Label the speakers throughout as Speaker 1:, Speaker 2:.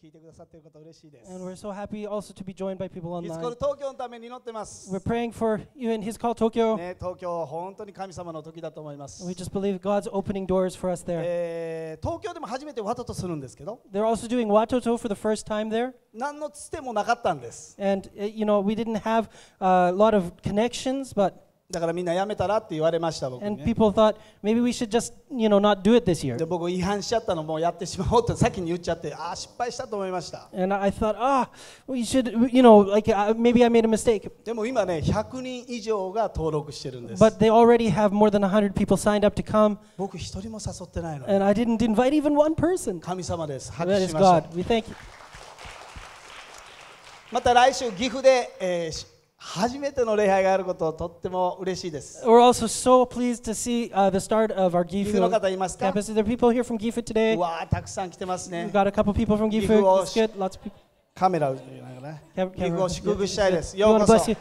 Speaker 1: people. we we're so happy also to be joined by people online. 東京のために祈ってます。We're praying for you in His Call Tokyo. ね、東京は本当に神様の時だと思います。We just believe God's opening doors for us there. えー東京でも初めてワトとするんですけど eh, They're also doing Watoto for the first time there. 何のつてもなかったんです And, eh, you know, we didn't have a lot of connections, but だからみんなやめたらって言われました僕、で僕違反しちゃったのもうやってしまおうと先に言っちゃってああ失敗したと思いましたでも今ね100人以上が登録してるんです僕一人も誘ってないの神様です拍手しましたまた来週岐阜で、えー初めての礼拝があることをとっても嬉しいです。We're also so pleased to see、uh, the start of our Gifu campus. Are there people here from Gifu today? わあ、たくさん来てますね。We've got a couple people from Gifu. g o f p e カメラを、を祝福したいです。ようこそ。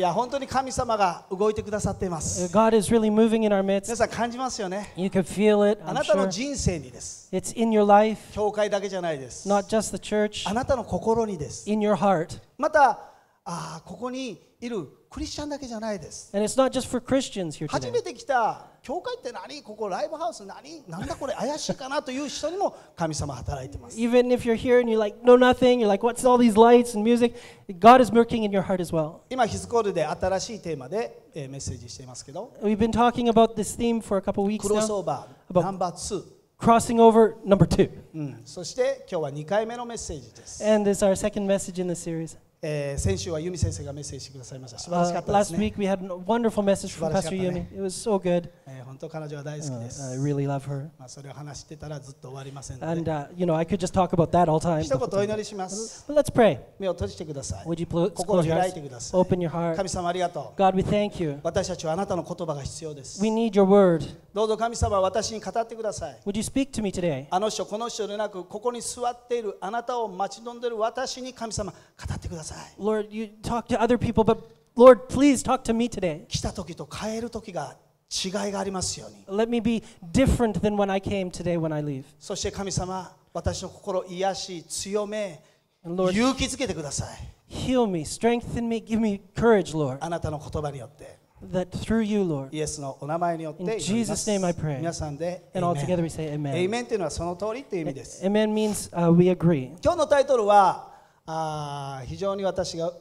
Speaker 1: いや本当に神様が動いてくださっています。God is really moving in our midst. 皆さん感じますよね。You can feel it. あなたの人生にです。It's in your life. 教会だけじゃないです。Not just the church. あなたの心にです。In your heart. またあここにいるクリスチャンだけじゃないです。And it's not just for Christians here today. 初めて来た教会って何ここライブハウス何なんだこれ怪しいかなという人にも神様働いてます。Even if you're here and you're like, no nothing, you're like, what's all these lights and music? God is working in your heart as well. 今、ヒズコールで新しいテーマで、えー、メッセージしていますけど。We've been talking about this theme for a couple weeks now. クロスオーバー、ナンバー2。crossing over number two. うん、そして今日は2回目のメッセージです。And mm. this is our second message in the series. えー、先週はユミ先生がメッセージしてくださいました。素晴らしかったです、ね。Uh, last week we had a wonderful message from Pastor Yumi. It was so good. えー、本当彼女は大好きです。Uh, I really love her. まあそれを話してたらずっと終わりませんので。And、uh, you know I could just talk about that all time. 一言お祈りします。But let's pray. 目を閉じてください。Would you close 心を開いてください。Open your heart. 神様ありがとう。God we thank you. 私たちはあなたの言葉が必要です。We need your word. どうぞ神様私に語ってください。Would you speak to me today? あの人この人でなくここに座っているあなたを待ち望んでいる私に神様語ってください。さい。Lord, you talk to other people, but Lord, please talk to me today. 来た時と帰る時が違いがありますように。Let me be different than when I came today when I leave. そして神様、私の心癒し、強め、Lord, 勇気づけてください。Heal me, strengthen me, give me courage, Lord. あなたの言葉によって。That through you, Lord. イエスのお名前によって In Jesus' name I pray. 皆さんで、And all together we say Amen. Amen というのはその通りという意味です。Amen means、uh, we agree. 今日のタイトルは、あ非常に私が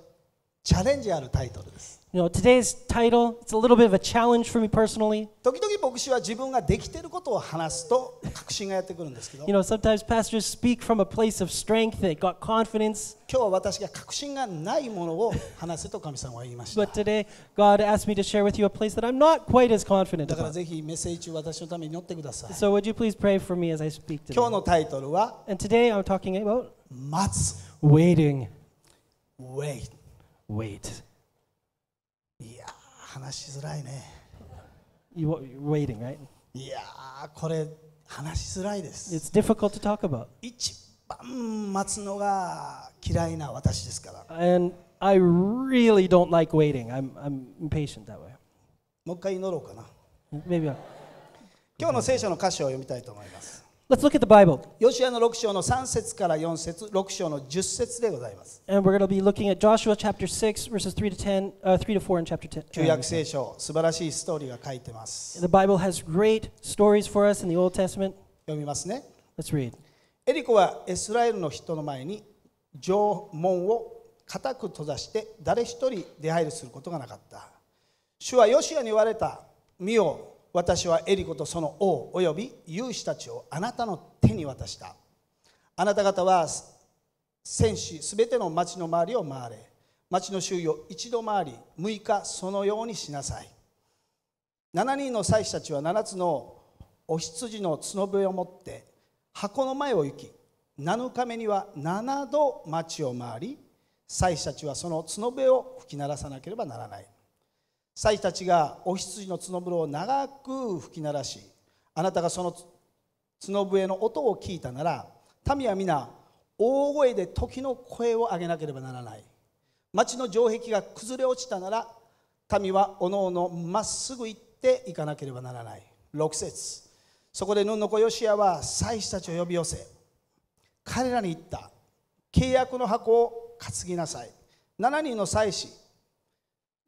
Speaker 1: チャレンジあるタイトルです。You know, today's title, it's a little bit of a challenge for me personally. 時々牧師は自分ができていることを話すと確信がやってくるんですけど。You know, sometimes pastors speak from a place of strength, they got confidence. 今日は私が確信がないものを話せと神様は言いました。But today, God asked me to share with you a place that I'm not quite as confident about. だからぜひメッセージ中私のために祈ってください。So would you please pray for me as I speak today? 今日のタイトルは、And today I'm talking about 待つ。waiting, wait, wait. いや話しづらいね。You waiting, right? いやこれ話しづらいです。It's difficult to talk about. 一番待つのが嫌いな私ですから。And I really don't like waiting. I'm, I'm impatient that way. もう一回祈ろうかな。Maybe I'll... 今日の聖書の歌詞を読みたいと思います。Let's look at the Bible. ヨシアの6章の3節から4節、6章の10節でございます。And we're going to be looking at Joshua chapter 6 verses 3 to 10, uh, 3 to 4 in chapter 10. 旧約聖書、素晴らしいストーリーが書いてます。The Bible has great stories for us in the Old Testament. 読みますね。Let's read. エリコはイスラエルの人の前に城門を固く閉ざして誰一人出入りすることがなかった。主はヨシアに言われた。見よ私はエリコとその王および勇士たちをあなたの手に渡したあなた方は戦士すべての町の周りを回れ町の周囲を一度回り6日そのようにしなさい7人の祭司たちは7つのお羊の角笛を持って箱の前を行き7日目には7度町を回り祭司たちはその角笛を吹き鳴らさなければならない祭司たちがお羊の角笛を長く吹き鳴らしあなたがその角笛の音を聞いたなら民は皆大声で時の声を上げなければならない町の城壁が崩れ落ちたなら民はおのおのまっすぐ行っていかなければならない6節そこでヌンの子ヨシアは祭司たちを呼び寄せ彼らに言った契約の箱を担ぎなさい7人の祭司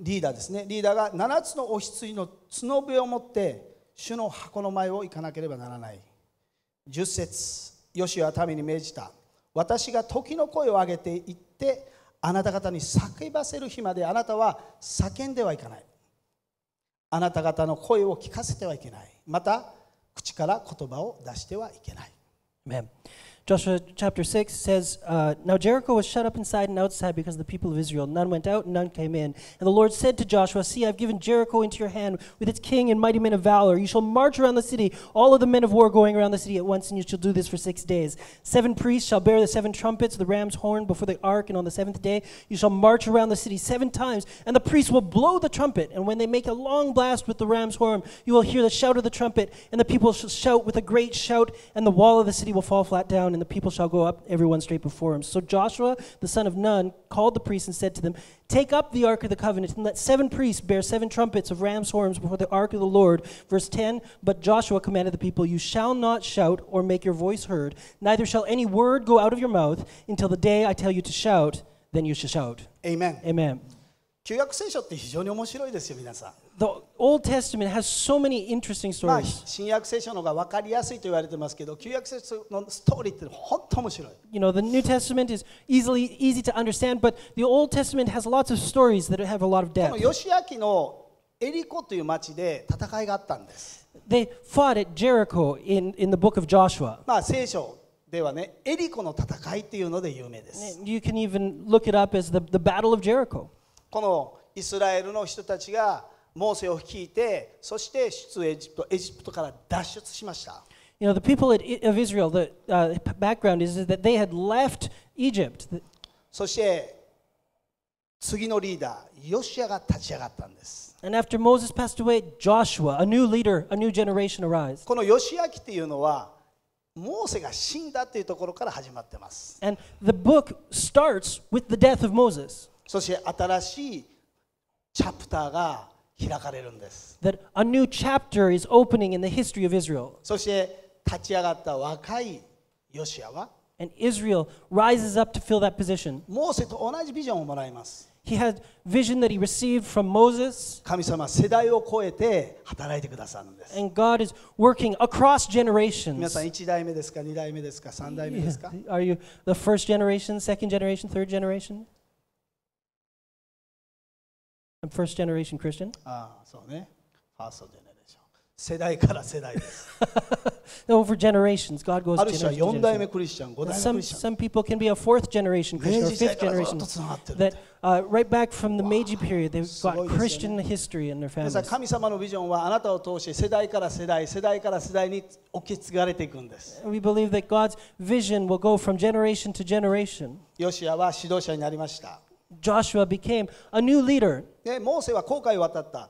Speaker 1: リーダーですねリーダーが7つのお羊の角笛を持って主の箱の前を行かなければならない10節ヨシは民に命じた私が時の声を上げていってあなた方に叫ばせる日まであなたは叫んではいかないあなた方の声を聞かせてはいけないまた口から言葉を出してはいけない。Joshua chapter 6 says, uh, Now Jericho was shut up inside and outside because of the people of Israel. None went out, and none came in. And the Lord said to Joshua, See, I've given Jericho into your hand with its king and mighty men of valor. You shall march around the city, all of the men of war going around the city at once, and you shall do this for six days. Seven priests shall bear the seven trumpets, the ram's horn before the ark, and on the seventh day you shall march around the city seven times, and the priests will blow the trumpet. And when they make a long blast with the ram's horn, you will hear the shout of the trumpet, and the people shall shout with a great shout, and the wall of the city will fall flat down down, and the people shall go up, everyone straight before him. So Joshua, the son of Nun, called the priests and said to them, Take up the ark of the covenant, and let seven priests bear seven trumpets of ram's horns before the ark of the Lord. Verse 10 But Joshua commanded the people, You shall not shout or make your voice heard, neither shall any word go out of your mouth until the day I tell you to shout, then you shall shout. Amen. Amen. 旧約聖書って非常に面白いですよ、皆さん。The Old Testament has so many interesting stories. 新約聖書の方が分かりやすいと言われてますけど、旧約聖書のストーリーって本当面白い。You know, the New Testament is easily easy to understand, but the Old Testament has lots of stories that have a lot of depth. 義明のエリコという町で戦いがあったんです。They fought at Jericho in, in the book of Joshua. まあ聖書ではね、エリコの戦いっていうので有名です。You can even look it up as the, the Battle of Jericho. このイスラエルの人たちがモーセを率いてそして出エジプトエジプトから脱出しました。You know, the people of Israel, the uh, background is that they had left Egypt. そして次のリーダー、ヨシアが立ち上がったんです。And after Moses passed away, Joshua, a new leader, a new generation arise. このヨシア記っていうのは、モーセが死んだというところから始まってます。And the book starts with the death of Moses. そして新しいチャプターが開かれるんです。That a new chapter is opening in the history of Israel. そして立ち上がった若いヨシアは And Israel rises up to fill that position. モーセと同じビジョンをもらいます。He had vision that he received from Moses. 神様は世代を超えて働いてくださるんです。And God is working across generations. 皆さん1代目ですか、2代目ですか、3代目ですか Are you the first generation, second generation, third generation? I'm first generation Christian. Ah, so First generation, ああ、そうね。ファーストジェネレーション。世代から世代です。Over generations, God goes generation to generation. クリスチャン、5 Some, some people can be a fourth generation Christian or fifth generation. That That。uh, right back from the Meiji period, they've got Christian history in their families. 神様のビジョンはあなたを通して世代から世代、世代から世代に受け継がれていくんです。We believe that God's vision will go from generation to generation. ヨシアは指導者になりました。Joshua became a new leader. で、モーセは航海を渡った。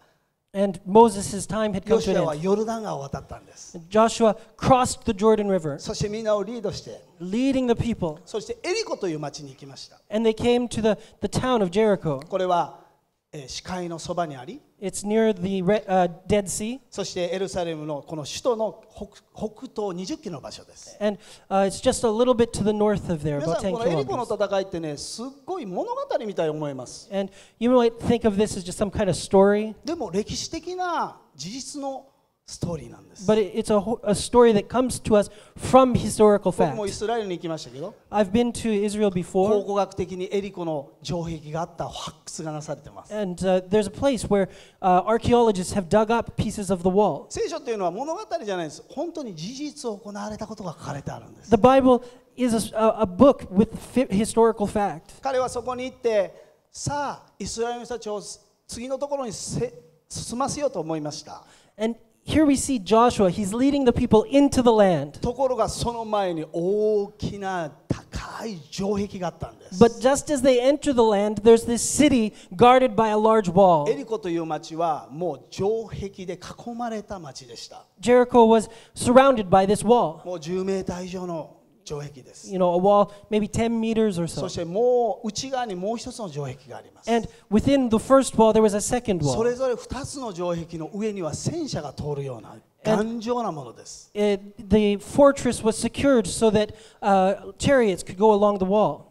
Speaker 1: And Moses' time had come to an end. Joshua crossed the Jordan River, leading the people. And they came to the, the town of Jericho. 視界のそにありそしてエルサレムのこの首都の北東20キロの場所です。このエリコの戦いってね、すっごい物語みたいに思います。でも歴史的な事実のストーリーなんです。But it's a, a story that comes to us from historical facts. 僕もイスラエルに行きましたけど、I've been to Israel before. 考古学的にエリコの城壁があった発掘がなされてます。And、uh, there's a place where、uh, archaeologists have dug up pieces of the wall. 聖書というのは物語じゃないです。本当に事実を行われたことが書かれてあるんです。The Bible is a, a book with historical fact. 彼はそこに行って、さあ、イスラエルの人たちを次のところにせ進ませようと思いました。And here we see Joshua, he's leading the people into the land. But just as they enter the land, there's this city guarded by a large wall. Jericho was surrounded by this wall. 城壁です。You know, a wall maybe 10 meters or そ so. してもう内側にもう一つの城壁があります。And within the first wall, there was a second そ wall. れぞれ二つの城壁の上には戦車が通るような頑丈なものです。It, the fortress was secured so that uh, chariots could go along the wall.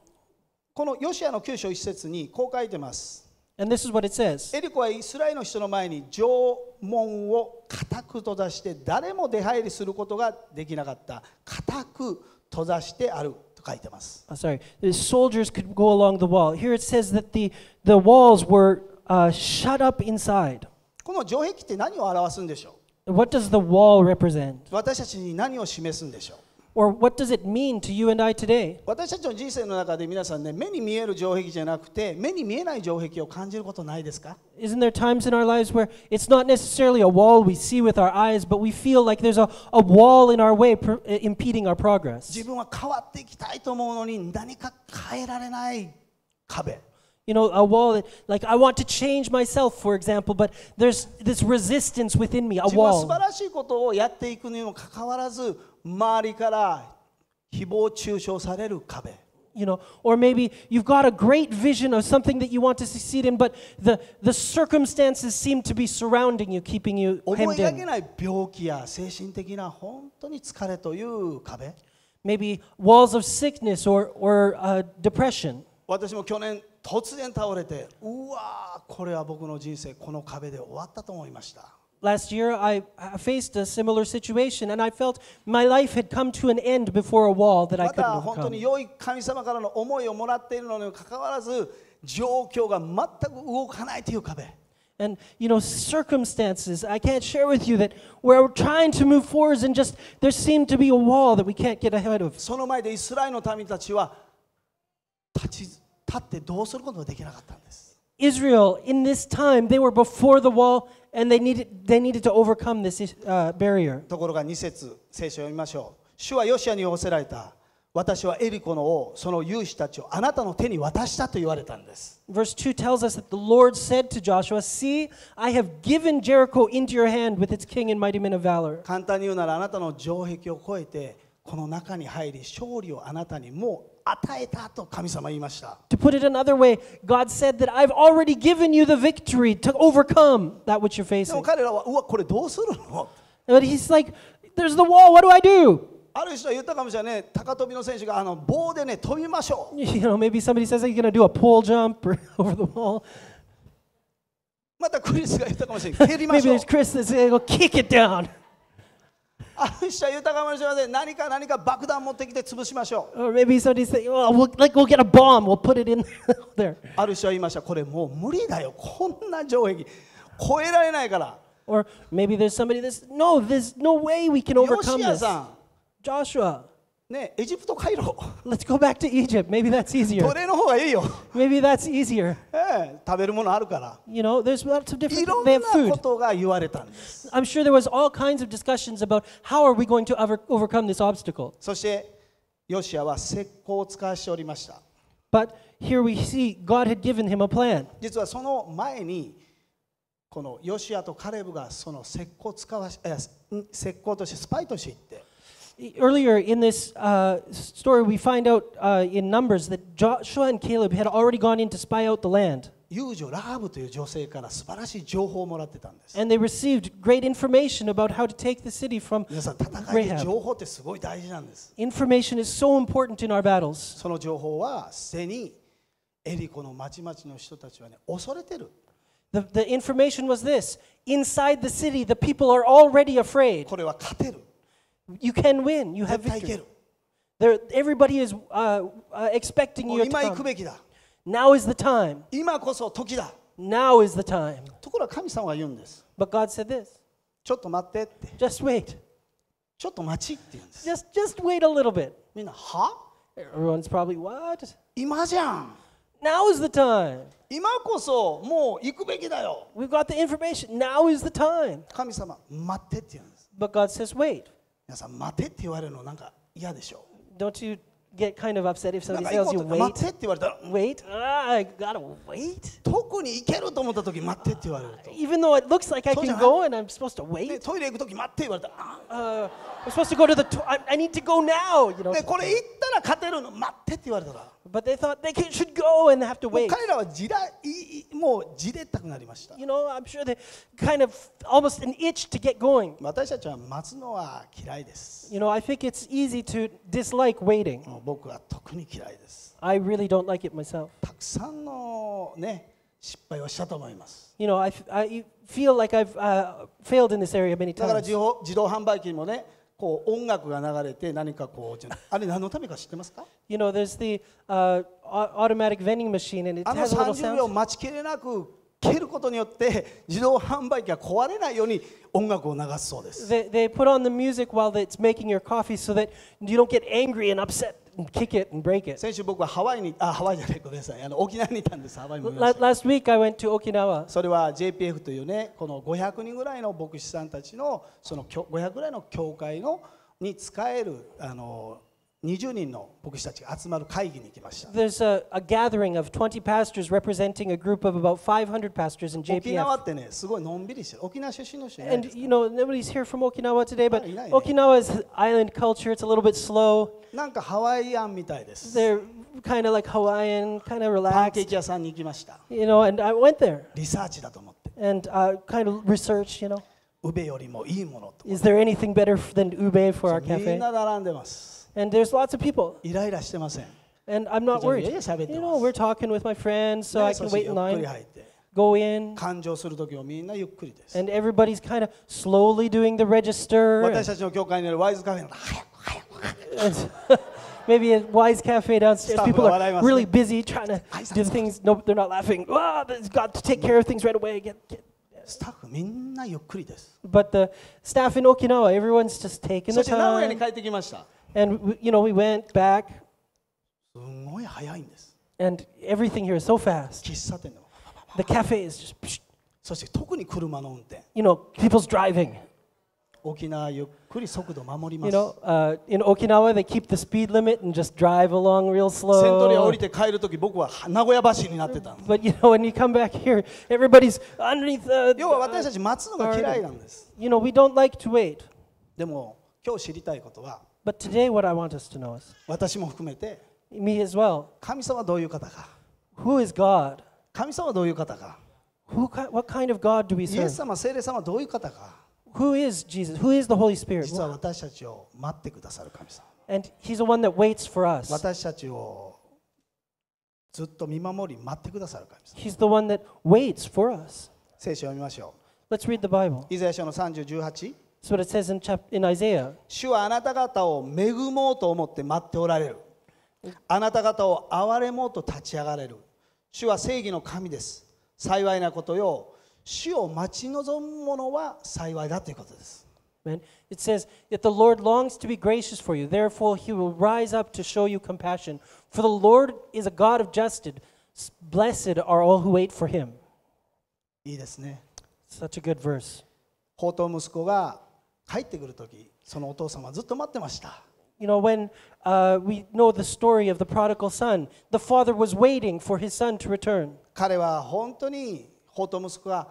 Speaker 1: このヨシアの九章一節にこう書いてます。And this is what it says エリコはイスラエルの人の前に城門を固く閉ざして誰も出入りすることができなかった固く閉ざしてあると書いてます。Oh, sorry. The soldiers could go along the wall. Here it says that the, the walls were、uh, shut up inside. この城壁って何を表すんでしょう What does the wall represent? 私たちに何を示すんでしょう Or what does it mean to you and I today? is Isn't there times in our lives where it's not necessarily a wall we see with our eyes, but we feel like there's a, a wall in our way per, uh, impeding our progress? You know, a wall, that, like I want to change myself, for example, but there's this resistance within me, a wall. 周りから誹謗中傷される壁。You know, or maybe you've got a great vision of something that you want to succeed in, but the, the circumstances seem to be surrounding you, keeping you hemmed in. Maybe walls of sickness or, or uh, depression. 私も去年突然倒れて、うわこれは僕の人生、この壁で終わったと思いました。Last year, I faced a similar situation, and I felt my life had come to an end before a wall that I couldn't overcome. 本当に良い神様からの思いをもらっているのにもかかわらず、状況が全く動かないという壁。and you know circumstances i can't share with you that we're trying to move forward, and just there seemed to be a wall that we can't get ahead of その前でイスラエルの民たちは立ち立ってどうすることができなかったんです Israel in this time they were before the wall And they needed, they needed to overcome this、uh, barrier. ところが2節聖書を読みましょう。主はヨシアに仰せられた。私はエリコの王、その勇士たちをあなたの手に渡したと言われたんです。Verse 2 tells us that the Lord said to Joshua, See, I have given Jericho into your hand with its king and mighty men of valor. 簡単に言うならあなたの城壁を越えて、この中に入り、勝利をあなたにもう与えたと神様言いました。To put it another way, God said that I've already given you the victory to overcome that which you're facing. でも彼らは、うわ、これどうするの But he's like, there's the wall, what do I do? ある人は言ったかもしれない、ね、高跳びの選手があの棒でね飛びましょう。You know, maybe somebody says y o u gonna do a pole jump over the wall. またクリスが言ったかもしれない。蹴りましょう。maybe there's Chris that says, go kick it down. あの人は豊かもしれません。何か何か爆弾持ってきて潰しましょう。Or maybe somebody say, oh, we'll, like, we'll get a bomb, we'll put it in there. ある人は言いました。これもう無理だよ。こんな城壁。超えられないから。Or maybe there's somebody that's, no, there's no way we can overcome this. Joshua. ね、エジプトカイロ。Let's go back to Egypt. Maybe that's easier. 奴隷の方がいいよ。Maybe that's easier. ええ、食べるものあるから。You know, there's lots of different. いろんなことが言われたんです。I'm sure there was all kinds of discussions about how are we going to over, overcome this obstacle. そしてヨシアは石膏を使わしておりました。But here we see God had given him a plan. 実はその前にこのヨシアとカレブがその石膏を使わし、え石膏としてスパイとして行って。earlier in this uh, story, we find out uh, in Numbers that Joshua and Caleb had already gone in to spy out the land. And they received great information about how to take the city from Rahab. Information is so important in our battles. その情報はすでにエリコの町々の人たちはね、恐れてる。The, the information was this inside the city, the people are already afraid. これは勝てる。you can win. You have victory. There, everybody is uh, uh, expecting you to come. Now is the time. Now is the time. But God said this. Just wait. just wait a little bit. Everyone's probably, what? Now is the time. we have got the information. Now is the time. But God says, wait. 皆さん待てって言われるのなんか嫌でしょ Don't you get kind of upset if なん somebody かいい tells こ you と待 wait? てって言われたら Wait? Ah, I gotta wait? 特に行けると思った時待ってって言われると Even though it looks like I can go and I'm supposed to で wait? トイレ行く時待ってって言われたらあ Uh, I'm supposed to go to the. To- I, I need to go now. You know. でこれ行ったら勝てるの待ってって言われたら But they thought they can, should go and have to もう wait. 彼らはじらいいもうじれったくなりました You know, I'm sure they kind of almost an itch to get going. You know, I think it's easy to dislike waiting. I really don't like it myself. You know, I, f- I feel like I've uh, failed in this area many times. こう音楽が流れて何かこうあれ何のためか知ってますか You know, there's the、uh, automatic vending machine and it s a little sound. あの30秒待ちきれなく蹴ることによって自動販売機が壊れないように音楽を流すそうです。They, they put on the music while it's making your coffee so that you don't get angry and upset. kick it and break it. 先週僕はハワイに、あ、ハワイじゃない、ごめんなさい。あの沖縄にいたんです、ハワイに Last week I went to Okinawa. それは JPF というね、この500人ぐらいの牧師さんたちの、その500ぐらいの教会のに使える、あの、20人の牧師たちが集まる会議に行きました。There's a, a gathering of 20 pastors representing a group of about 500 pastors in 沖 JPF. 縄ってね、すごいのんびりしてる。沖縄出身の人いないんで And すか you know, nobody's here from Okinawa today, but まだいないね。Okinawa's island culture, it's a little bit slow. なんかハワイアンみたいです。They're kind of like Hawaiian, kind of パンケー relaxed, キ屋さんに行きました。you know, and I went there リサーチだと思って。and uh, kind of researched, you know, ウベよりもいいものと思っ is there anything better than ube for our て。みん cafe? な並んでます。and there's lots of people. イライラしてません。And I'm not worried. You know, we're talking with my friends, so I can wait in line. Go in, And everybody's kind of slowly doing the register. maybe at Wise Cafe downstairs, people are really busy trying to do things. Nope, they're not laughing. Ah, there's got to take care of things right away. Get, get. But the staff in Okinawa, everyone's just taking the time. And you know, we went back. And everything here is so fast. The cafe is just. You know, people's driving. You know, uh, in Okinawa they keep the speed limit and just drive along real slow. But you know when you come back here, everybody's underneath the. you know we don't like to wait. でも今日知りたいことは。But today, what I want us to know is 私も含めて me as well 神様はどういう方か who is God? 神様はどういう方か Who, ki- what kind of God do we serve? ス様聖霊様はどういう方か Who is Jesus? Who is the Holy Spirit? 実は私たちを待ってくださる神様 And He's the one that waits for us. 私たちをずっと見守り待ってくださる神様 He's the one that waits for us. 聖書を読みましょう。Let's read the Bible. イザヤ書の3018 That's what it says in, chapter, in Isaiah. 主はあなた方を恵もうと思って待っておられる。あなた方を憐れもうと立ち上がれる。主は正義の神です。幸いなことよ。主を待ち望む者は幸いだということです。It says, Yet the Lord longs to be gracious for you, therefore he will rise up to show you compassion. For the Lord is a God of justice. Blessed are all who wait for him. いいですね。Such a good verse. 宝刀息子が帰ってくる時そのお父様はずっと待ってました。You know, when uh, we know the story of the prodigal son, the father was waiting for his son to return. 彼は本当に法と息子が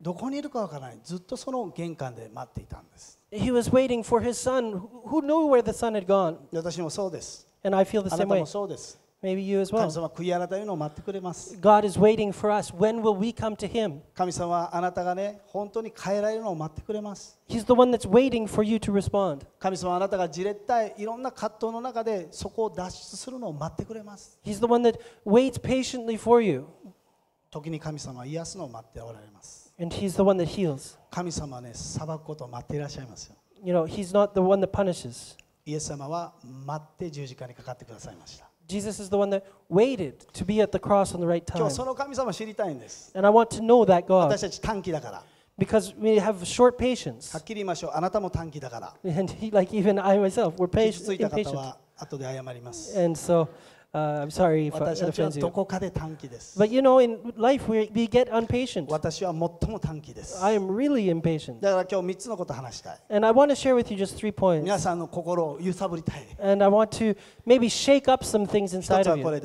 Speaker 1: どこにいるかわからない。ずっとその玄関で待っていたんです。He was waiting for his son who knew where the son had gone. 私もそうです。And I feel the same way. あなたもそうです。Maybe you as well. 神様は悔い改めのを待ってくれます。God is waiting for us. When will we come to Him? 神様はあなたがね、本当に変えられるのを待ってくれます。He's the one that's waiting for you to respond. 神様はあなたがじれったい、いろんな葛藤の中でそこを脱出するのを待ってくれます。He's the one that waits patiently for you. 時に神様は癒すのを待っておられます。And He's the one that heals. 神様はね、裁くことを待っていらっしゃいますよ。You know, He's not the one that punishes. イエス様は待って十字架にかかってくださいました。Jesus is the one that waited to be at the cross on the right time. And I want to know that God because we have short patience. And he, like even I myself, we're patient, ついた方 so Uh, I'm sorry if I 私たちは offends ど you. こかで短期です。But you know, in life, we, we get impatient. 私は最も短期です。I am really impatient. だから今日3つのこと話したい。And I want to share with you just three points. 皆さんの心を揺さぶりたい。And I want to maybe shake up some things inside of you. And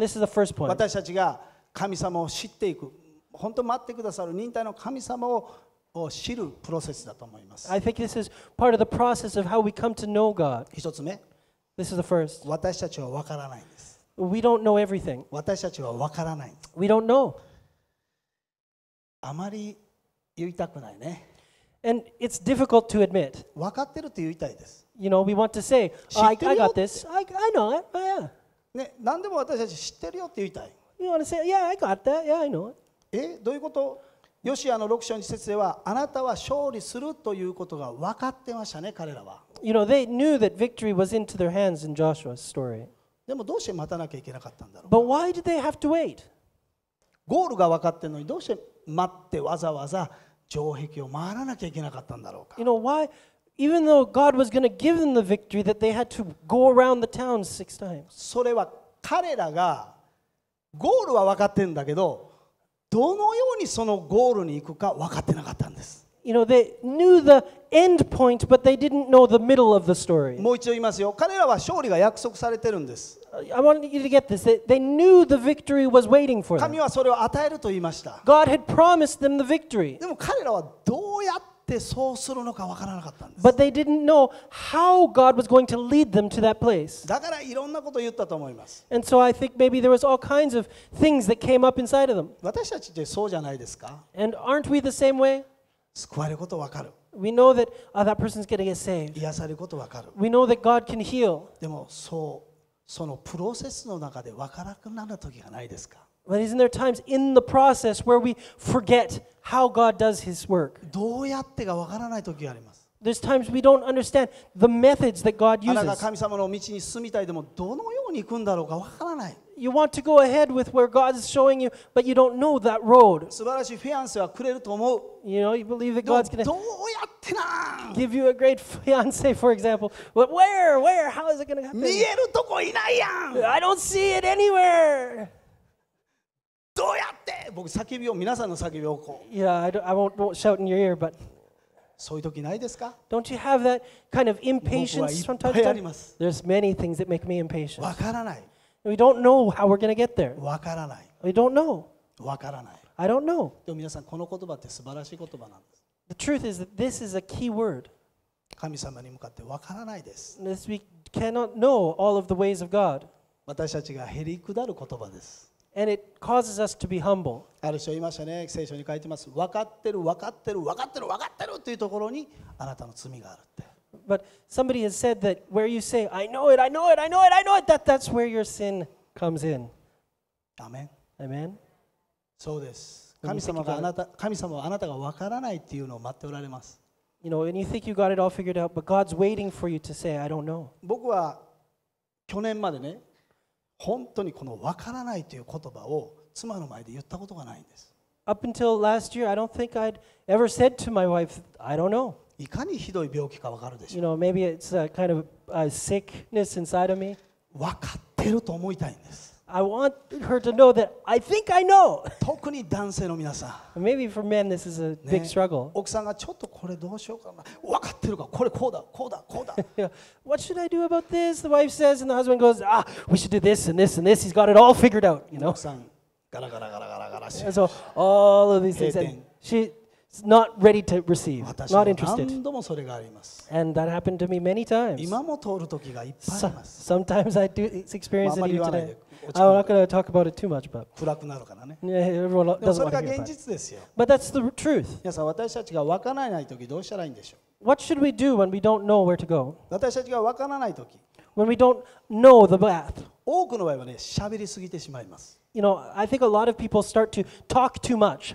Speaker 1: this is the first point. 私たちが神様を知っていく、本当待ってくださる忍耐の神様をを知るプロセスだと思います。I think this is part of the process of how we come to know God. 一つ目、This is the first. 私たちは分からないんです。We don't know everything. 私たちは分からない。We don't know. あまり言いたくないね。And it's difficult to admit. 分かってると言いたいです。You know, we want to say, oh, I, I got this. I, I know it. Oh, yeah. ね、何でも私たち知ってるよって言いたい。You want to say, yeah, I got that. Yeah, I know it. え、どういうことヨシアの6章の節では、あなたは勝利するということが分かってましたね、彼らは。You know, they knew that victory was into their hands in Joshua's story. でもどうして待たなきゃいけなかったんだろう But why did they have to wait? ゴールが分かってるのにどうして待ってわざわざ城壁を回らなきゃいけなかったんだろうか You know why? Even though God was going to give them the victory, that they had to go around the town six times. それは彼らがゴールは分かってるんだけどどのようにそのゴールに行くか分かってなかったんです。you know, they knew the end point, but they didn't know the middle of the story. I want you to get this. They, they knew the victory was waiting for them. God had promised them the victory. But they didn't know how God was going to lead them to that place. And so I think maybe there was all kinds of things that came up inside of them. And aren't we the same way? 救われることわかる。We know that、uh, that person's going to get saved. 癒されることわかる。We know that God can heal. でもそう、そのプロセスの中でわからなくなる時がないですか But isn't there times in the process where we forget how God does His work? どうやってかわからない時があります。There's times we don't understand the methods that God uses. You want to go ahead with where God is showing you, but you don't know that road. You know, you believe that God's going to give you a great fiance, for example. But where, where, how is it going to happen? I don't see it anywhere. Yeah, I, don't- I won't, won't shout in your ear, but そういう時ないですか Don't you have that kind of impatience sometimes? There's many things that make me impatient. わからない。We don't know how we're going to get there. わからない。We don't know. わからない。I don't know. でも皆さん、この言葉って素晴らしい言葉なんです。The truth is that this is a key word. 神様に向かってわからないです。This we cannot know all of the ways of God. 私たちがへりくだる言葉です。And it causes us to be humble. ある人言いましたね、聖書に書いてます。分かってる、分かってる、分かってる、分かってるというところにあなたの罪があるって。But somebody has said that where you say, I know it, I know it, I know it, I know it, that, that's where your sin comes in. Amen. Amen. そうです。神様があなた、神様はあなたが分からないっていうのを待っておられます。You know, and you think you got it all figured out, but God's waiting for you to say, I don't know. 僕は去年までね、本当にこの分からないという言葉を妻の前で言ったことがないんです。Up until last year, I don't think I'd ever said to my wife, I don't know. いかにひどい病気か分かるでしょう。You know, maybe it's a kind of a sickness inside of me. 分かってると思いたいんです。I want her to know that I think I know. Maybe for men this is a big struggle. What should I do about this? The wife says and the husband goes, ah, we should do this and this and this. He's got it all figured out, you know. And so all of these things. And not ready to receive, not interested. And that happened to me many times. So, sometimes I do experience it today. I, am not going to talk about it too much, but yeah, everyone does doesn't want to hear about it. that's the truth. What should we do when we don't know where to go? when we don't know the path? know, I think a lot of people start to talk too much.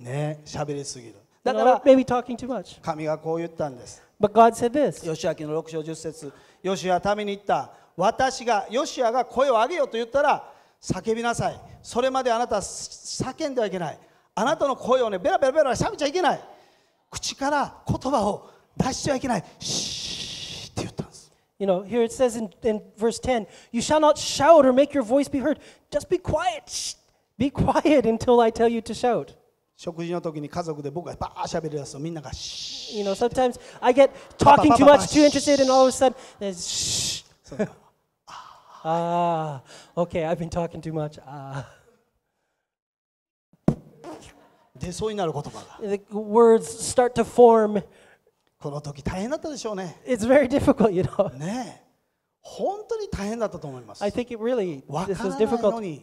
Speaker 1: ね喋りすぎるだから maybe talking too much 神がこう言ったんです But God said this ヨシア記の6章10節ヨシアために言った私がヨシアが声を上げよと言ったら叫びなさいそれまであなた叫んではいけないあなたの声をねベラベラベラ喋っちゃいけない口から言葉を出してはいけないシーって言ったんです You know, here it says in, in verse 10, You shall not shout or make your voice be heard. Just be quiet. Shh. Be quiet until I tell you to shout. 食事の時に家族で僕がバー喋り出すとみんなが You know, sometimes I get talking too much, too interested, and all of a sudden, shh. ah, okay, I've been talking too much. Ah. 出そうになる言葉が。The words start to form. この時大変だったでしょうね。It's very difficult, you know. ねえ。本当に大変だったと思います。I think it really, this was difficult.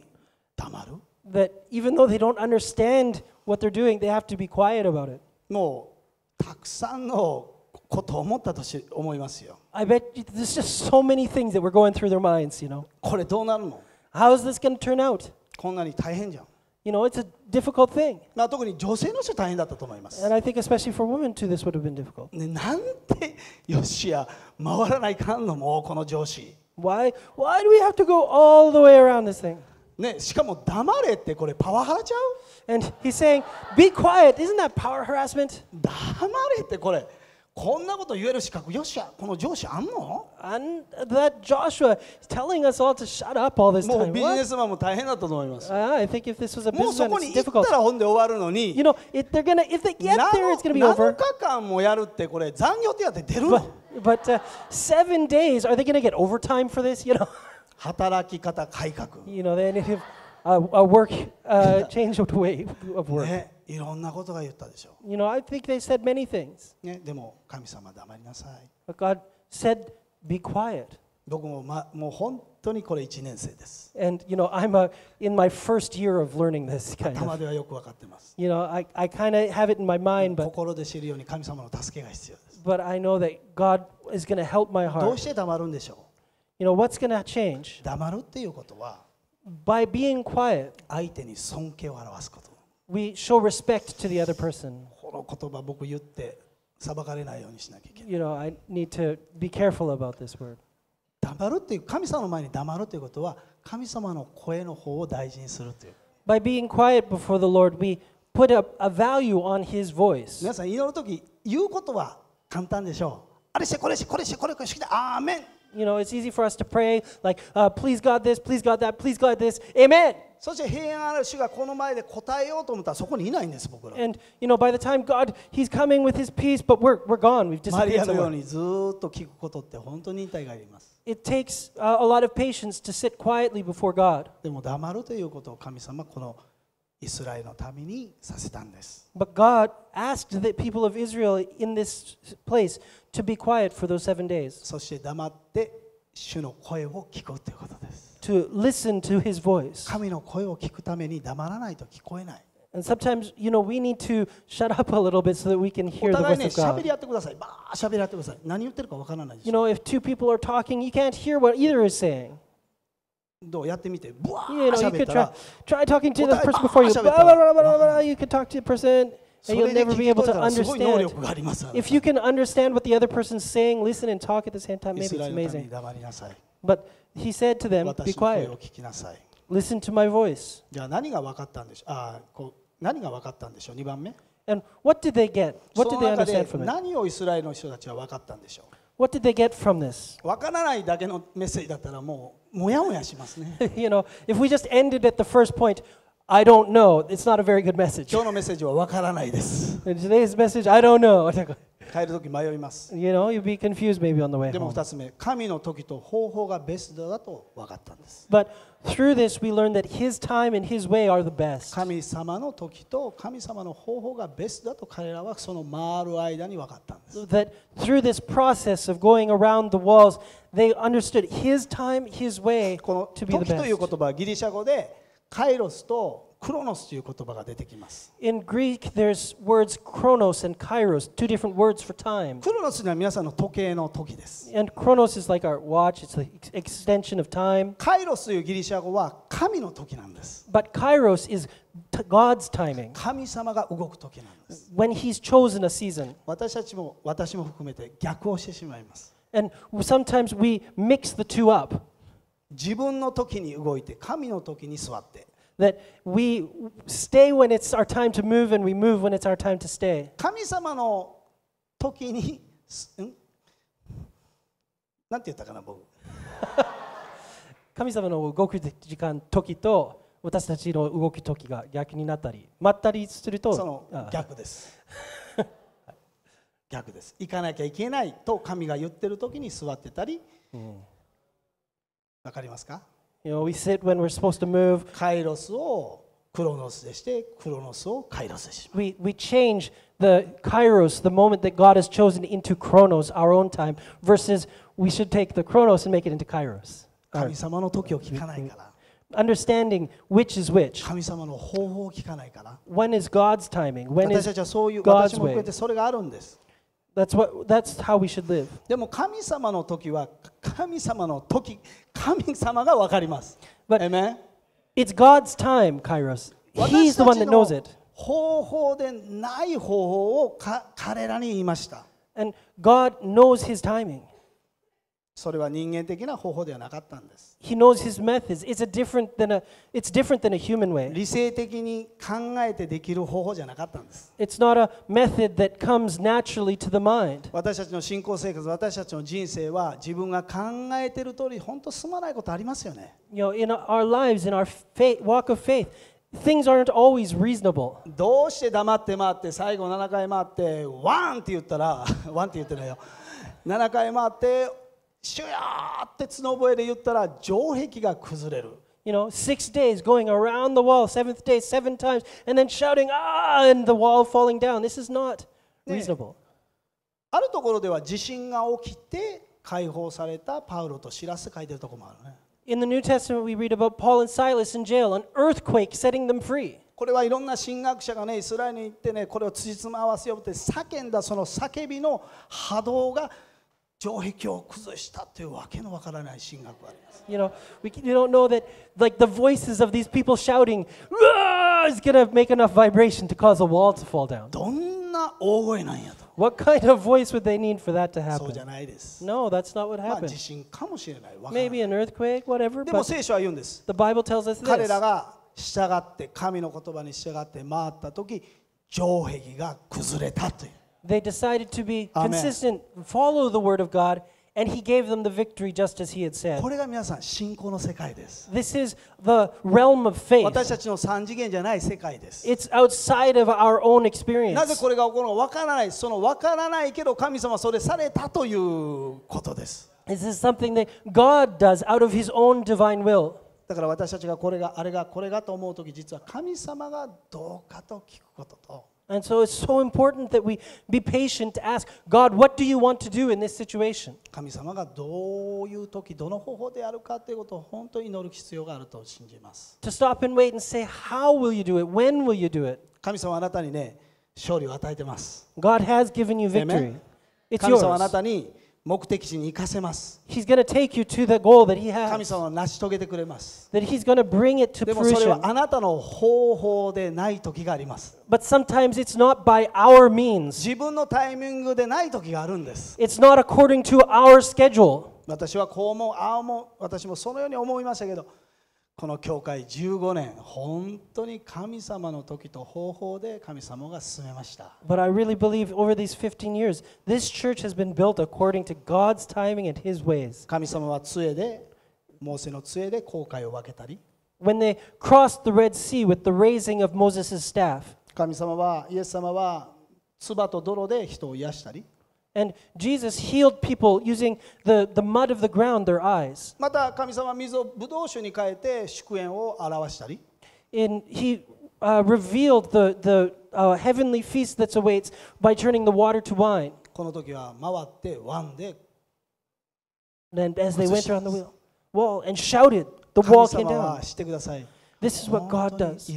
Speaker 1: たまる That even though they don't understand what they're doing, they have to be quiet about it. もうたくさんのことを思ったとし思いますよ。I bet you, there's just so many things that were going through their minds, you know. これどうなるの How is this going to turn out? こんなに大変じゃん。You know, it's a difficult thing. まあ特に女性の人大変だったと思います。And I think especially for women too, this would have been difficult. ね、なんてよしや回らないかんのもこの上司。Why, why do we have to go all the way around this thing? ね、しかも黙れってこれパワハラちゃう And he's saying, Be quiet. Isn't that power harassment? 黙れってこれ。こんなこと言える資格、ヨシャ、この上司あんの And that Joshua is telling us all to shut up all this time. ビジネ uh, I think if this was a もうそ businessman, こ it's に行った difficult. you You、know, if they're gonna, if they get there, it's 7, gonna be over. 日間もやるってこれ残業手当出るの But, but uh, seven days, are they gonna get overtime for this? You know, 働き方改革。you know, they need to a work uh, change of the way of work. ね、いろんなことが言ったでしょ You know, I think they said many things. う。ね、でも神様黙りなさい。But God said, "Be quiet." 僕も、ま、もう本当にこれ1年生です。And you know, I'm a, in my first year of learning this kind know, I, I kind of have it in my mind, but 心で知るように神様の助けが必要です。but I know that God is going to help my heart. して黙るんでしょ You know, what's going to change? う黙るっていうことは by being quiet, 相手に尊敬を表すこと。We show respect to the other person. この言葉僕言って裁かれないようにしなきゃいけない。You know, I need to be careful about this word. 黙るっていう神様の前に黙るということは神様の声の方を大事にするという。By being quiet before the Lord, we put a, a value on His voice. 皆さん、祈るとき言うことは簡単でしょう。あれしてこれしてこれしてこれしてあーメン You know, it's easy for us to pray, like, uh, please God this, please God that, please God this. Amen. そして平安ある主がこの前で答えようと思ったらそこにいないんです、僕ら。And, you know, by the time God, He's coming with His peace, but we're, we're gone. We've disappeared. マリアのようにずっと聞くことって本当に忍耐がいります。It takes uh, a lot of patience to sit quietly before God. でも黙るということを神様このイスラエルのためにさせたんです。But God asked the people of Israel in this place to be quiet for those seven days. To listen to his voice. And sometimes, you know, we need to shut up a little bit so that we can hear the voice of God. You know, if two people are talking, you can't hear what either is saying. どうやってみて、ブワーッ you know, you could try, talking to the person before you. Blah, blah, you could talk to the person and you'll never be able to understand. If you can understand what the other person's saying, listen and talk at the same time, maybe it's amazing. But he said to them, Be quiet. Listen to my voice. Ah, and what did they get? What did they understand from it? 何をイスラエルの人たちは分かったんでしょう What did they get from this? You know, if we just ended at the first point, I don't know. It's not a very good message. 今日のメッセージはわからないです。And today's message, I don't know. 帰るとき迷います。You know, you'll be confused maybe on the way home. 2つ目、神の時と方法がベストだと分かったんです。But through this, we learn that His time and His way are the best. 神様の時と神様の方法がベストだと彼らはその回る間に分かったんです。That through this process of going around the walls, they understood His time, His way to be the best. カイロスとクロノスという言葉が出てきます。In Greek, there's words chronos and kairos, two different words for time. クロノスは皆さんの時計の時です。And chronos is like our watch, it's the extension of time. カイロスというギリシャ語は神の時なんです。But kairos is God's timing. 神様が動く時なんです。When He's chosen a season. 私たちも私も含めて逆をしてしまいます。And sometimes we mix the two up. 自分の時に動いて神の時に座って That we stay when it's our time to move and we move when it's our time to stay. 神様の時にんなんて言ったかな僕 神様の動く時間時と私たちの動き時が逆になったりまったりするとその逆です 逆です行かなきゃいけないと神が言ってる時に座ってたり、うんわかりますか You know, we sit when we're supposed to move. カイロスをクロノスでして、クロノスをカイロスでしまう。We, we change the kairos, the moment that God has chosen, into chronos, our own time, versus we should take the chronos and make it into kairos. Understanding which is which. 神様の方法を聞かないから。When is God's timing? When is God's way? That's what, that's how we should live. でも神様の時は神様の時神様が分かります。But Amen? It's God's time, Kairos. He's the one that knows it. 方法でない方法をか彼らに言いました。And God knows His timing. それは人間的な方法ではなかったんです。He knows his methods. It's, a different than a, it's different than a human way. 理性的に考えてできる方法じゃなかったんです。It's not a method that comes naturally to the mind. 私たちの信仰生活、私たちの人生は自分が考えている通り、本当進まないことありますよね。You know, in our lives, in our faith, walk of faith, Things aren't always reasonable. どうして黙って回って最後7回回ってワンって言ったらワンって言ってないよ7回回って主よって角覚えで言ったら城壁が崩れる。You know, six days going around the wall, seventh day, seven times, and then shouting, ah, and the wall falling down. This is not reasonable.、あるところでは地震が起きて解放されたパウロとシラス書いてるところもあるね。In the New Testament, we read about Paul and Silas in jail, an earthquake setting them free. これはいろんな神学者がね、イスラエルに行ってね、これをつじつま合わせようって叫んだその叫びの波動が。城壁を崩したというわけのわからない進学があります。You know, we you don't know that like the voices of these people shouting is gonna make enough vibration to cause a wall to fall down. どんな大声なんやと。What kind of voice would they need for that to happen? そうじゃないです。No, that's not what まあ happened. 地震かもしれない。わからない Maybe an earthquake, whatever. でも But 聖書は言うんです。the Bible tells us 彼 this. らが従って神の言葉に従って回った時城壁が崩れたという。They decided to be consistent, follow the word of God, and he gave them the victory just as he had said. これが皆さん信仰の世界です。This is the realm of faith. 私たちの三次元じゃない世界です。It's outside of our own experience. なぜこれが起こるのかわからない。そのわからないけど神様それされたということです。This is something that God does out of his own divine will. だから私たちがこれがあれがこれがと思うとき実は神様がどうかと聞くことと。And so it's so important that we be patient to ask God, what do you want to do in this situation? To stop and wait and say, how will you do it? When will you do it? God has given you victory. It's yours. 目的地に行かせます。神様は成し遂げてくれます。それはあなたの方法でない時があります。自分のタイミングでない時があるんです。私はこう思う、ああもう、私もそのように思いましたけど。この教会15年、本当に神様の時と方法で神様が進めました。But I really believe over these 15 years, this church has been built according to God's timing and His ways. 神様は杖で、モーセの杖で航海を分けたり。When they crossed the Red Sea with the raising of Moses' staff, 神様は、イエス様は、唾と泥で人を癒したり。And Jesus healed people using the, the mud of the ground, their eyes. また神様は水をブドウ酒に変えて祝宴を表したり。And he uh, revealed the, the uh, heavenly feast that awaits by turning the water to wine. And as they went around the wheel, wall and shouted, the wall came down. This is what God does.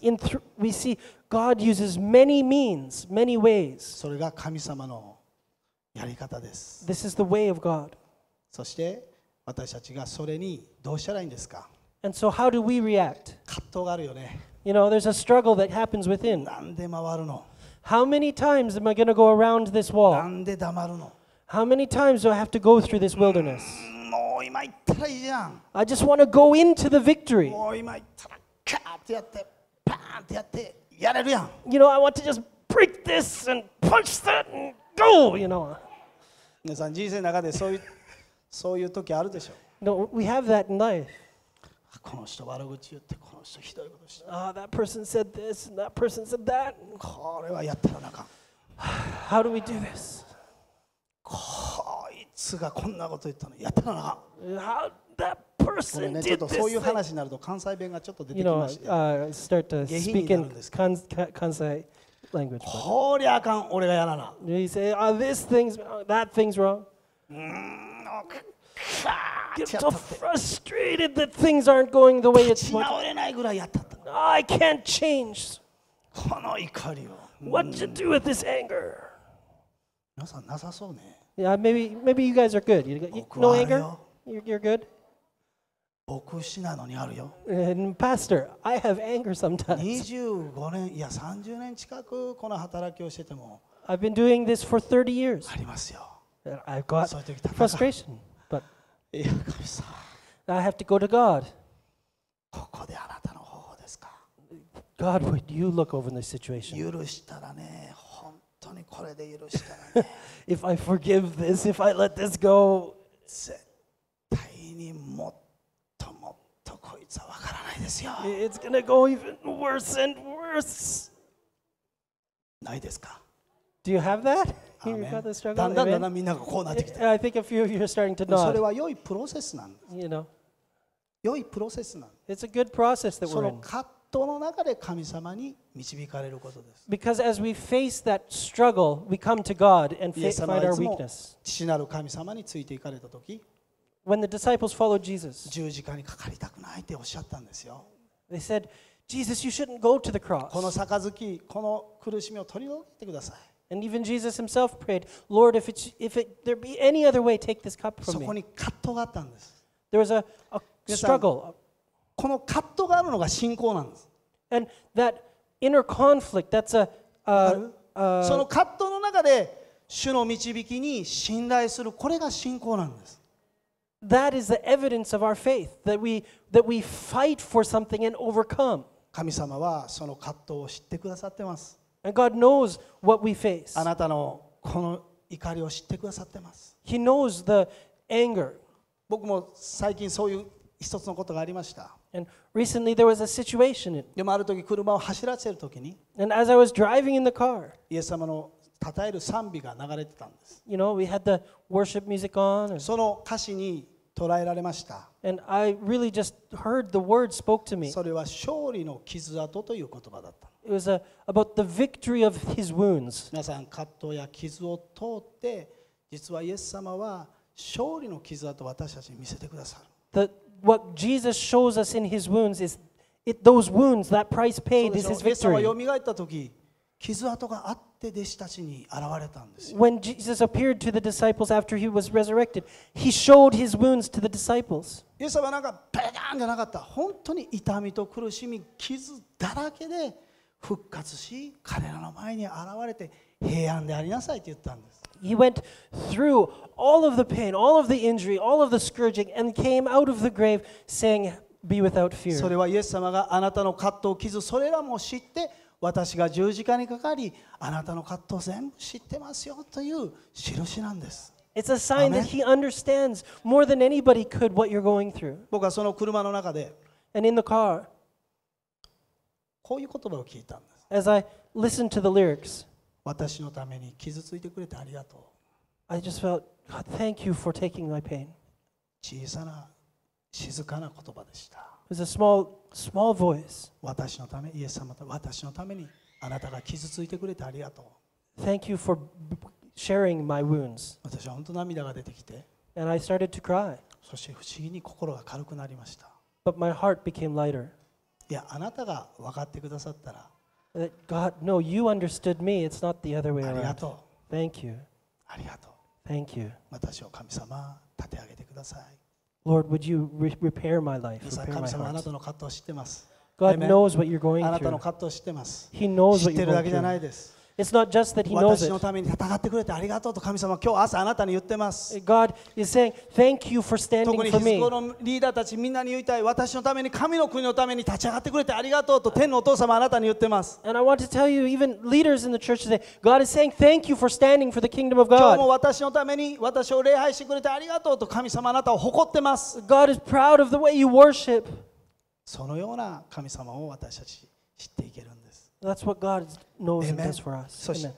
Speaker 1: In we see God uses many means, many ways. This is the way of God. And so how do we react? You know, there's a struggle that happens within. How many times am I going to go around this wall? How many times do I have to go through this wilderness? I just want to go into the victory. You know, I want to just break this and punch that and go, you know. 皆さん人生の中でそういうそういう時あるでしょう。No, we have that in life. この人悪口言って、この人ひどいことした。Ah, that person said this, and that person said that. How do we do this? つがこんなこと言ったのやったな。That person ね、ちょっとそういう話になると関西弁がちょっと出てきまして。You know, uh, start to speak in 関西 language. こりゃあかん、俺がやらな。You say, oh, this thing's, that thing's wrong. うーん、Get so frustrated that things aren't going the way it's supposed to. I can't change. What to do with this anger? 皆さんなさそうね。Yeah, maybe maybe you guys are good. You, you, no anger. You're, you're good. And Pastor, I have anger sometimes. I've been doing this for 30 years. i have got frustration, but I have to go to God. God, would you look over the situation? 当にこれで許したら、ね、if I forgive this, if I let this go, 絶対にもっともっとこいつはわからないですよ。It's gonna go even worse and worse. ないですか Do you have that? だんだんだんだんみんながこうなってきて。I think a few of you are starting to nod. それは良いプロセスなんです。You know. 良いプロセスなんです。It's a good process that we're in. その葛藤の中で神様に導かれることです。Because as we face that struggle, we come to God and find our weakness. 父なる神様についていかれたとき、When the disciples followed Jesus, 十字架にかかりたくないっておっしゃったんですよ。They said, Jesus, you shouldn't go to the cross. この杯、この苦しみを取り除いてください。And even Jesus himself prayed, Lord, if, it's, if it, there be any other way, take this cup from me. そこに葛藤があったんです。There was a, a struggle. この葛藤があるのが信仰なんです。And that inner conflict, that's a, a, a その葛藤の中で主の導きに信頼するこれが信仰なんです。That is the evidence of our faith that we, that we fight for something and overcome. 神様はその葛藤を知ってくださってます。And God knows what we face. あなたのこの怒りを知ってくださってます。He knows the anger. 僕も最近そういう一つのことがありました。And recently there was a situation. でもある時車を走らせる時に And as I was driving in the car, イエス様の称える賛美が流れてたんです。You know, we had the worship music on. And, その歌詞に捉えられました。And I really just heard the word spoke to me. それは勝利の傷跡という言葉だった。It was a, about the victory of his wounds. 皆さん、葛藤や傷を通って、実はイエス様は勝利の傷跡を私たちに見せてくださる。The what Jesus shows us in his wounds is it, those wounds, that price paid is his victory. 傷跡があって弟子たちに現れたんですよ。When Jesus appeared to the disciples after he was resurrected, he showed his wounds to the disciples. イエス様はなんかペダンじゃなかった。本当に痛みと苦しみ、傷だらけで復活し、彼らの前に現れて平安でありなさいと言ったんです。He went through all of the pain, all of the injury, all of the scourging, and came out of the grave saying, Be without fear. それはイエス様があなたの葛藤、傷、それらも知って、私が十字架にかかり、あなたの葛藤全部知ってますよという印なんです。It's a sign that he understands more than anybody could what you're going through. 僕はその車の中で、And in the car, こういう言葉を聞いたんです。As I listened to the lyrics, 私のために傷ついてくれてありがとう。I just felt, God, thank you for taking my pain. 小さな静かな言葉でした。It was a small, small voice. 私のため、イエス様と私のためにあなたが傷ついてくれてありがとう。Thank you for sharing my wounds. 私は本当涙が出てきて。And I started to cry. そして不思議に心が軽くなりました。But my heart became lighter. いや、あなたが分かってくださったら。That God, no, you understood me. It's not the other way ありが around. Thank you. ありがとう。Thank you. 私を神様、立て上げてください。Lord, would you re- repair my life? Repair 神 my 様、あなたの葛藤知ってます。God knows what you're going なたの through. 葛藤知ってます。He knows what you're る going through. It's n o 私のために戦ってくれてありがとうと神様は今日朝あなたに言ってます。God is saying, Thank you for standing 特にヒズコのリーダーたちみんなに言いたい私のために神の国のために立ち上がってくれてありがとうと天のお父様あなたに言ってます。You, today, saying, 今日も私のために私を礼拝してくれてありがとうと神様あなたを誇ってます。God is proud of the way you worship. そのような神様を私たち知っていける。That's what God knows and does for us. そして、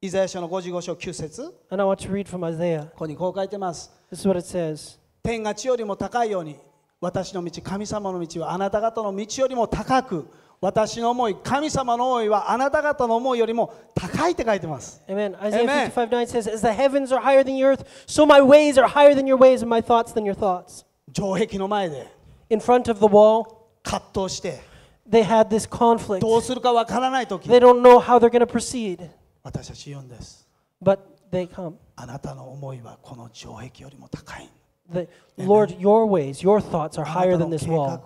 Speaker 1: イザヤ書の55章9節 And I want to read from Isaiah. ここにこう書いてます。This is what it says. 天が地よりも高いように、私の道、神様の道はあなた方の道よりも高く、私の思い、神様の思いはあなた方の思いよりも高いって書いてます。Amen. Isaiah 55:9 says, As the heavens are higher than your earth, so my ways are higher than your ways, and my thoughts than your thoughts. 城壁の前で、In front of the wall, 葛藤して、they had this conflict. They don't know how they're going to proceed. But they come. The, Lord, your ways, your thoughts are higher than this wall.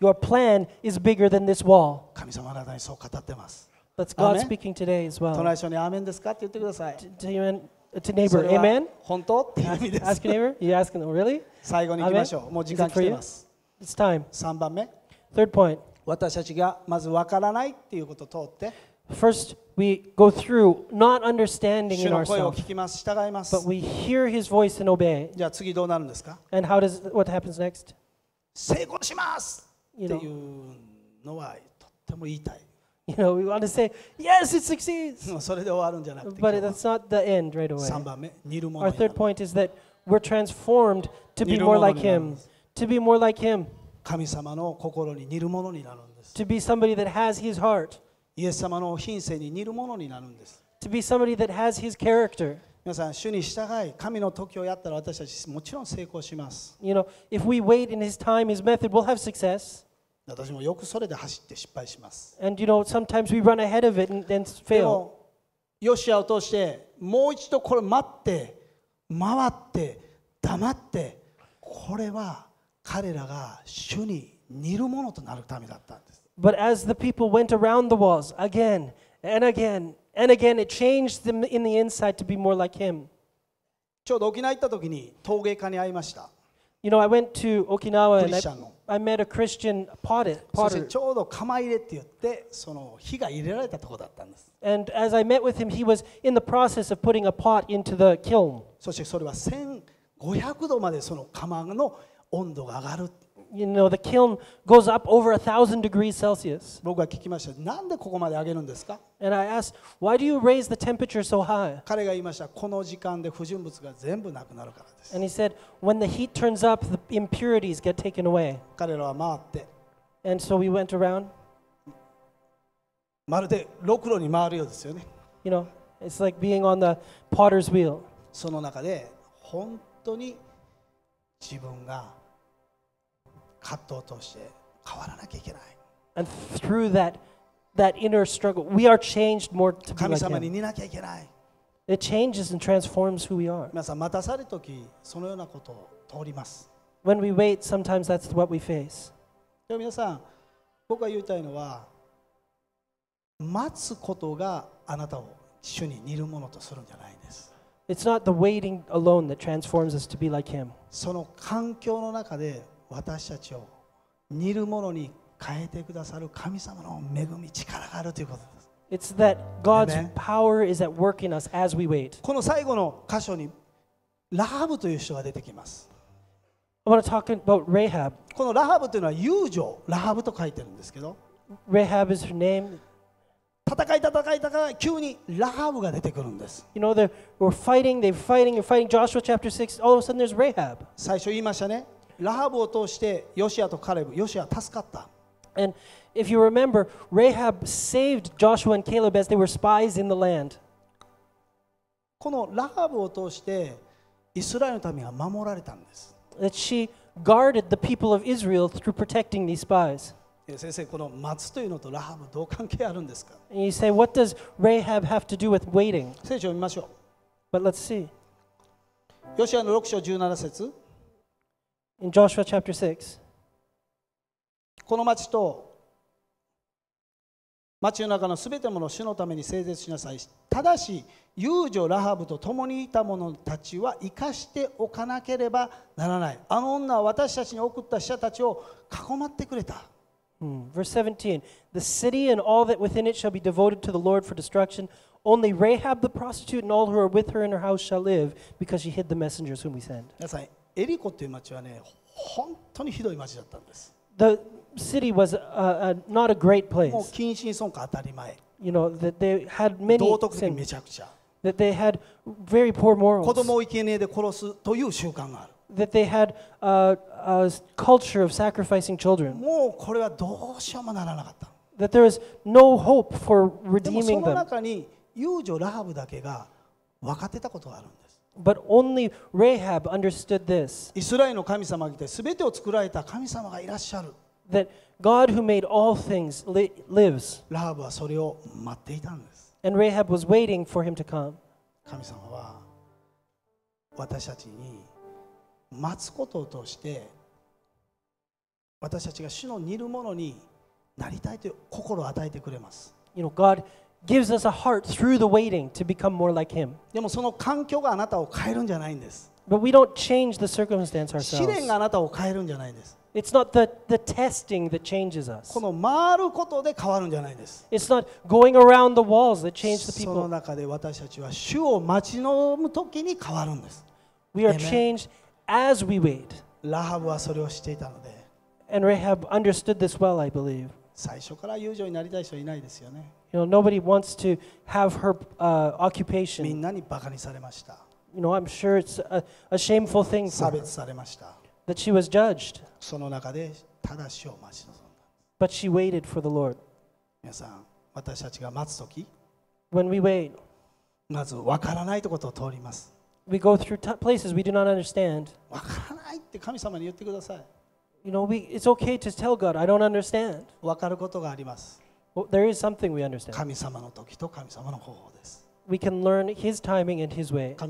Speaker 1: Your plan is bigger than this wall. 神様はあなたにそう語ってます That's God Amen. speaking today as well. To, to, your- uh, to neighbor, amen? Ask your neighbor. You asking them, really? 最後に行きましょう。もう時間来てます。It's time. 3番目。Third point. 私たちがまず分からないっていうことを通って。First, we go through not understanding in ourselves, but we hear His voice and obey. And how does what happens next? You know, you know, we want to say, yes, it succeeds. But that's not the end right away. Our third point is that we're transformed to be more like Him, to be more like Him, to be somebody that has His heart, to be somebody that has His character. You know, if we wait in His time, His method, we'll have success. 私もよくそれで走って失敗します。And you know, sometimes we run ahead of it and で fail. も、ヨシアを通して、もう一度これ待って、回って、黙って、これは彼らが主に似るものとなるためだったんです。But as the people went around the walls again and again and again, it changed them in the inside to be more like him. ちょうど沖縄行った時に陶芸家に会いました。You know, I went to Okinawa and I, I met a Christian potter. ちょうど釜入れって言って、その火が入れられたとこだったんです。And as I met with him, he was in the process of putting a pot into the kiln. そしてそれは千500度までその釜の温度が上がる。You know, the kiln goes up over 1,000 degrees Celsius. 僕は聞きました。なんでここまで上げるんですか And I asked, why do you raise the temperature so high? 彼が言いました。この時間で不純物が全部なくなるからです。And he said, when the heat turns up, the impurities get taken away. 彼らは回って。And so we went around. まるでロクロに回るようですよね。You know, it's like being on the potter's wheel. その中で、本当当に自分が葛藤として変わらなきゃいけない。And through that, that inner struggle, we are changed more to be like Him. It changes and transforms who we are. 皆さん、待たされるとき、そのようなことを通ります。When we wait, sometimes that's what we face. でも皆さん、僕が言いたいのは、待つことがあなたを主に似るものとするんじゃない。It's not the waiting alone that transforms us to be like Him. その環境の中で私たちを似るものに変えてくださる神様の恵み力があるということです。It's that God's power is at work in us as we wait. この最後の箇所にラハブという人が出てきます。I want to talk about Rahab. このラハブというのは友情、ラハブと書いてるんですけど。Rahab is her name. 戦い戦い戦い急にラハブが出てくるんです。You know, they were fighting, they were fighting and fighting. Joshua chapter 6, all of a sudden there's Rahab. 最初言いましたね。ラハブを通してヨシアとカレブ、ヨシア助かった。And if you remember, Rahab saved Joshua and Caleb as they were spies in the land. このラハブを通してイスラエルの民は守られたんです。That she guarded the people of Israel through protecting these spies. 先生、この待つというのとラハブ、どう関係あるんですか say, 聖書を見ましょ But s see. う。ヨシアの6章17節 In Joshua chapter 6, この町と町の中のすべてもの主のために整絶しなさい。ただし、遊女ラハブと共にいた者たちは生かしておかなければならない。あの女は私たちに送った者たちを囲まってくれた。Verse 17 The city and all that within it shall be devoted to the Lord for destruction. Only Rahab the prostitute and all who are with her in her house shall live because she hid the messengers whom we send. The city was uh, uh, not a great place. You know, that they had many That they had very poor morals that they had a, a culture of sacrificing children. That there is no hope for redeeming them. But only Rahab understood this That God, who made all things, li- lives. ラハブはそれを待っていたんです。And Rahab was waiting for him to come. 神様は私たちに待つことをして私たちが主の似るものになりたいという心を与えてくれます。You know, God gives us a heart through the waiting to become more like Him. でもその環境があなたを変えるんじゃないんです。But we don't change the circumstance ourselves. 試練があなたを変えるんじゃないんです。It's not the, the testing that changes us. この回ることで変わるんじゃないんです。It's not going around the walls that change the people. その中で私たちは主を待ち望むときに変わるんです。We are changed as we wait. ラハブはそれをしていたので And Rahab understood this well, I believe. 最初から友情になりたい人いないですよね You know, nobody wants to have her uh, occupation. なにバカにされました You know, I'm sure it's a, a shameful thing for her that she was judged, but she waited for the Lord. When we wait, まず分からないとことを通ります we go through places we do not understand. You know, we, it's okay to tell God, I don't understand. わかることがあります。Well, there is something we understand. We can learn His timing and His way. God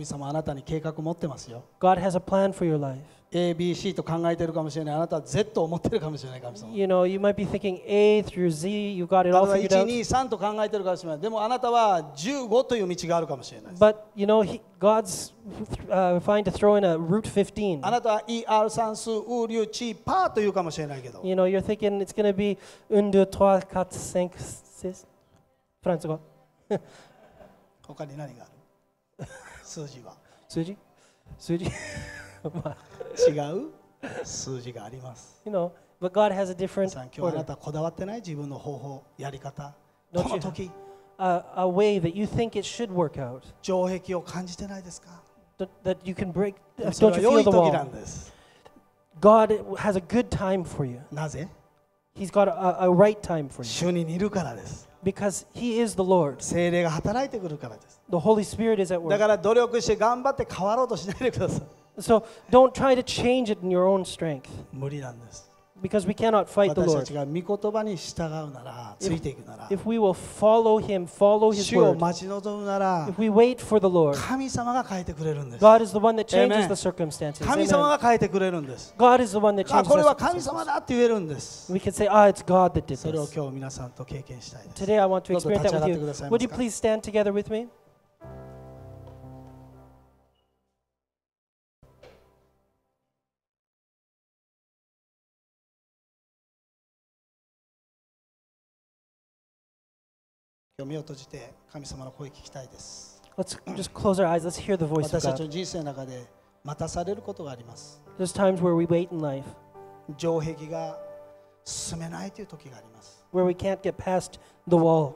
Speaker 1: has a plan for your life. ABC と考えてるかもしれない。あなたは Z を持ってるかもしれない。神様。You know, you might be thinking A through Z, you got it all figured out. 1、2、3と考えてるかもしれない。でもあなたは15という道があるかもしれない。But, you know, he, God's、uh, fine to throw in a root 15. あなたは ER 算数、ウリュ、チ、パーというかもしれないけど。You know, you're thinking it's going to be 1、2、3、4、5、6、フランス語。他に何がある数字は。数字数字まあ、違う数字があります。You know, but God has a different さん、今日あなたこだわってない自分の方法、やり方、この時。A, a way that you think it should work out. 城壁を感じてないですか that you can break, don't you feel the wall? God has a good time for you. なぜ He's got a, a right time for you. 主にいるからです。Because He is the Lord. 聖霊が働いてくるからです。The Holy Spirit is at work. だから努力して頑張って変わろうとしないでください。So don't try to change it in your own strength. Because we cannot fight the 私た Lord. If we will follow Him, follow His 主を word, 待ち望むなら if、we wait for the Lord, God is the one that changes Amen. the circumstances. 神様 Amen. が変えてくれるんです。God is the one that あ、changes これ the は神 circumstances. We can say, ah, it's God that did それを this. 今日皆さんと経験したいです。Today I want to experience that with you. Would you please stand together with me? 今日目を閉じて神様の声聞きたいです。Let's just close our eyes. Let's hear the voice of God. 私たちの人生の中で待たされることがあります。There's times where we wait in life. 城壁が進めないという時があります。Where we can't get past the wall.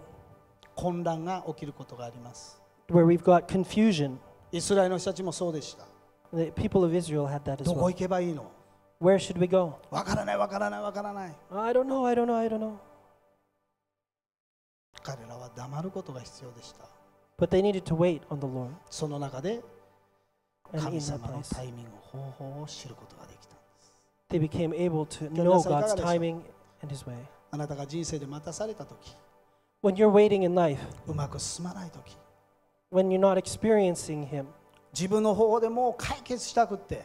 Speaker 1: 混乱が起きることがあります。Where we've got confusion. イスラエルの人たちもそうでした。The people of Israel had that as well. どこ行けばいいの Where should we go? わからない、わからない、わからない。I don't know, I don't know, I don't know. 黙ることが必要でした。But they needed to wait on the Lord. その中で神様のタイミング、方法を知ることができたんです。They became able to know God's timing and His way. あなたが人生で待たされたとき、When you're waiting in life, うまく進まないとき、When you're not experiencing Him, 自分の方法でもう解決したくって、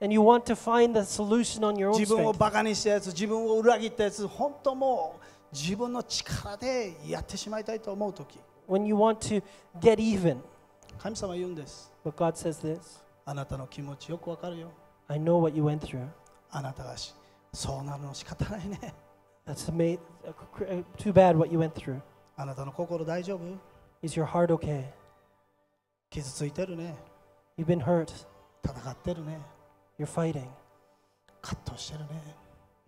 Speaker 1: And you want to find the solution on your own 自分をバカにしたやつ、自分を裏切ったやつ、本当もう。自分の力でやってしまいたいと思うとき、when you want to get even, 神様は言うんです。but God says this あなたの気持ちよくわかるよ。I know what you went through. あなたがし、そうなるの仕方ないね。That's ama- uh, cr- uh, too bad what you went through. あなたの心大丈夫 Is your heart okay? 傷ついてるね。You've been hurt. 戦ってるね。You're fighting. 葛藤してるね。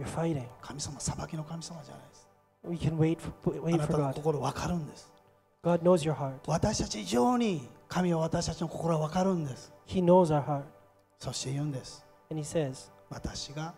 Speaker 1: You're fighting. 神様、裁きの神様じゃないです。We can wait for, wait あな for たの God. 心分かるんです God knows your heart. 私たち以上に神は私たちの心は分かるんです He knows our heart. そして言うんです And He says 私が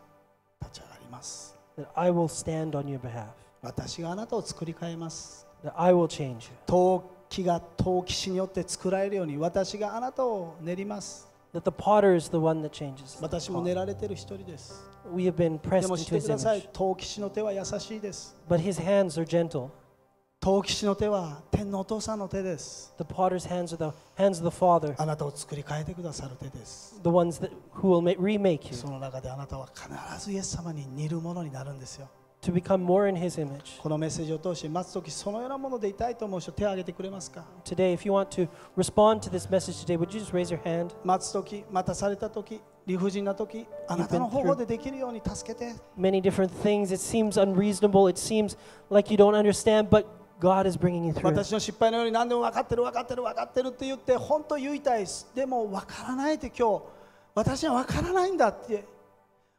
Speaker 1: 立ち上がります that I will stand on your behalf, 私があなたを作り変えます that I will change you. 陶器が陶器師によって作られるように私があなたを練ります That the potter is the one that changes. 私も練られてる一人です。We have been pressed でも知ってください。陶器師の手は優しいです。But his hands are gentle. 陶器師の手は天のお父さんの手です。The potter's hands are the hands of the Father. あなたを作り変えてくださる手です。The ones that, who will make, remake you. その中であなたは必ずイエス様に似るものになるんですよ。to become more in His image. このメッセージを通して待つ時そのようなものでいたいと思う人手を挙げてくれますか Today, if you want to respond to this message today, would you just raise your hand? 待つ時待たされた時理不尽な時あなたの方法でできるように助けて Many different things. It seems unreasonable. It seems like you don't understand, but God is bringing you through. 私の失敗のように何でも分かってる分かってる分かってるって言って本当言いたいですでも分からないって今日私は分からないんだって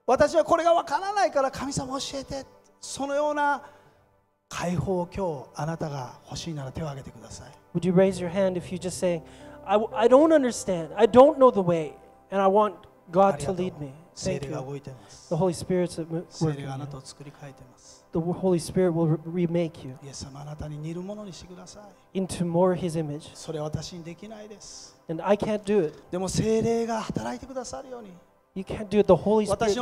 Speaker 1: 私はこれが分からないから神様教えてそのような解放を今日あなたが欲しいなら手を挙げてください。Would you raise your hand if you just say, I, I don't understand, I don't know the way, and I want God to lead me? The Holy Spirit at work. 聖霊があなたを作り変えています。The Holy Spirit will remake you into more His image. And I can't do it. You can can't do it. The Holy Spirit.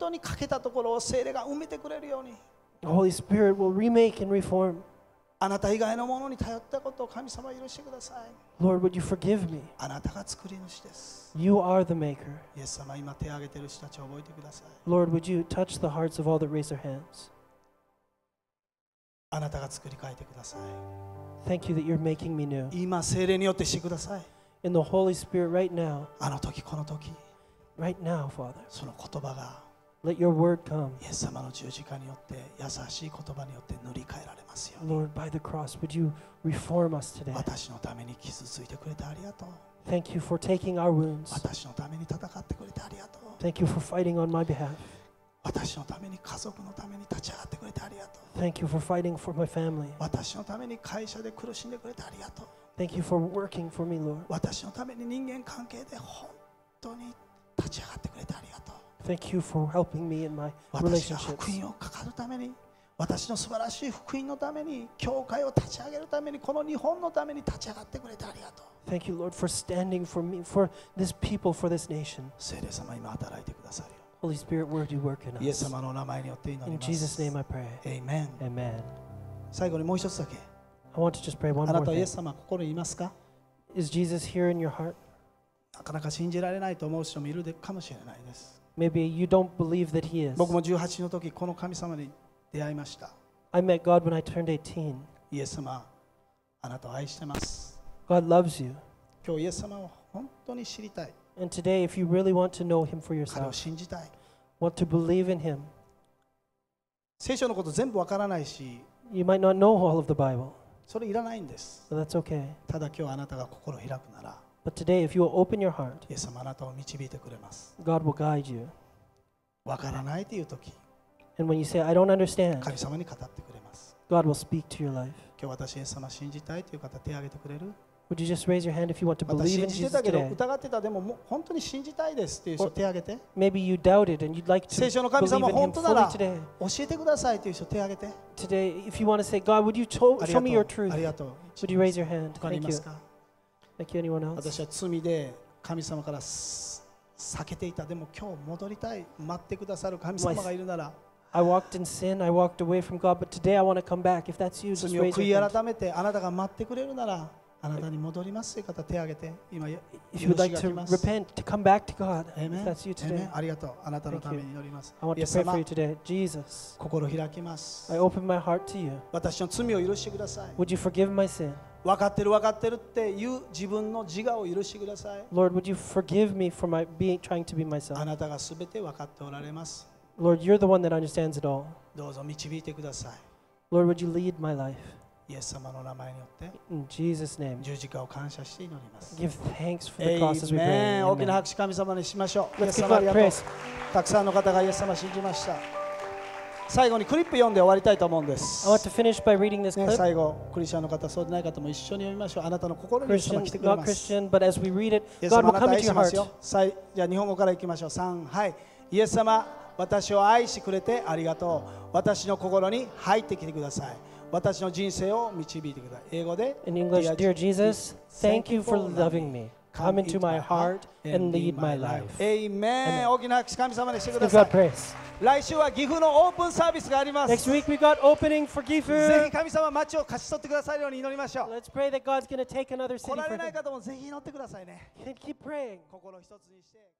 Speaker 1: 当に欠けたところを聖霊が埋めてくれるように The Holy Spirit will remake and reform. あなた以外のものに頼ったことを神様許してください。Lord, would you forgive me? あなたが作り主です。You are the maker. イエス様、今手を挙げている人たちを覚えてください。Lord, would you touch the hearts of all that raise their hands? あなたが作り変えてください。Thank you that you're making me new. 今、聖霊によってしてください。In the Holy Spirit right now. あの時、この時。Right now, Father. その言葉が。Let your word come. イエス様の十字架によって優しい言葉によって塗り替えられますように。Lord, by the cross, would you reform us today? 私のために傷ついてくれてありがとう。Thank you for taking our wounds. 私のために戦ってくれてありがとう。Thank you for fighting on my behalf. 私のために家族のために立ち上がってくれてありがとう。Thank you for fighting for my family. 私のために会社で苦しんでくれてありがとう。Thank you for working for me, Lord. 私のために人間関係で本当に立ち上がってくれてありがとう。Thank you for helping me in my 私が福音を語るために私の素晴らしい福音のために教会を立ち上げるためにこの日本のために立ち上がってくれてありがとう Thank you Lord for standing for me for this people for this nation 聖霊様今働いてくださるよ Holy Spirit word you work in us イエス様の名前によって祈り In ます Jesus name I pray Amen Amen 最後にもう一つだけ I want to just pray one あ more なたはイエ thing ス様心にいますか Is Jesus here in your heart? なかなか信じられないと思う人もいるでかもしれないです Maybe you don't believe that He is. 僕も18の時この神様に出会いました。I met God when I turned 18. イエス様、あなたを愛してます。God loves you. 今日イエス様を本当に知りたい。And today, if you really want to know Him for yourself, 彼を信じたい。Want to believe in Him. 聖書のこと全部わからないし、You might not know all of the Bible. それいらないんです。b u that's okay. ただ今日あなたが心を開くなら。But today, if you will open your heart, あなたを導いてくれます。God will guide you. わからないという時、And when you say, I don't understand, 神様に語ってくれます。God will speak to your life. 今日私、イエス信じたいという方、手をげてくれる Would you just raise your hand if you want to believe in Jesus today? 疑ってたでももう本当に信じたいですっう手をげて Maybe you doubted and you'd like to believe in Him fully 教 today. えてくださいという人手をげて Today, if you want to say, God, would you to- あり show me your truth? Would you raise your hand? Thank you. Like anyone else. 私は罪で神様から避けていた。でも今日戻りたい。待ってくださる神様がいるなら。I walked in sin, I walked away from God, but today I want to come back. If that's you, just raise your hand. 罪を悔い改めてあなたが待ってくれるなら。あなたに戻りますという方手を挙げて今よろしくが来ます。Repent, to come back to God. Amen. That's you today. Amen. ありがとう。あなたのために祈ります。I want to pray for you today. Jesus. 心開きます。I open my heart to you. 私の罪を許してください。Would you forgive my sin? 分かってる分かってるっていう自分の自我を許してください。Lord, would you forgive me for my being trying to be myself? あなたがすべて分かっておられます。Lord, you're the one that understands it all. どうぞ導いてください。Lord, would you lead my life? イエス様の名前によって、In Jesus name. 十字架を感謝して祈ります。Give thanks for the cross as we pray. 大きな拍手神様にしましょう。イエス様ありがとう。たくさんの方がイエス様信じました。最後にクリップ読んで終わりたいと思うんです。I want to finish by reading this clip. ね、最後、クリスチャンの方、そうでない方も一緒に読みましょう。あなたの心に一緒てくれます。クリスチじゃ日本語からいきましょう。三、はい。イエス様、私を愛してくれてありがとう。私の心に入ってきてください。私の人生を導いてください。英語で、thank you for loving me. Come into my heart and lead my life. Amen. 大きな拍神様にし Give God praise. 来週は岐阜のオープンサービスがあります。Next week we got opening for 岐阜。ぜひ神様町を勝ち取ってくださるように祈りましょう。Let's pray that God's going to take another city. 来られない方もぜひ祈ってくださいね。Keep praying. 心一つにして。